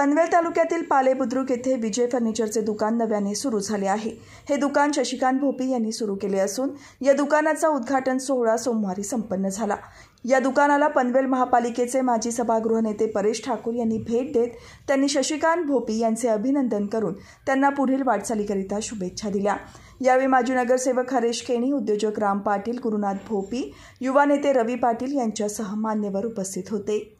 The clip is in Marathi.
पनवेल तालुक्यातील पाले येथे विजय फर्निचरचे दुकान नव्याने सुरू झाले आहे हे दुकान शशिकांत भोपी यांनी सुरू केले असून या दुकानाचा उद्घाटन सोहळा सोमवारी संपन्न झाला या दुकानाला पनवेल महापालिकेचे माजी सभागृह नेते परेश ठाकूर यांनी भेट देत त्यांनी शशिकांत भोपी यांचे अभिनंदन करून त्यांना पुढील वाटचालीकरिता शुभेच्छा दिल्या यावेळी माजी नगरसेवक हरेश केणी उद्योजक राम पाटील गुरुनाथ भोपी युवा नेते रवी पाटील यांच्यासह मान्यवर उपस्थित होते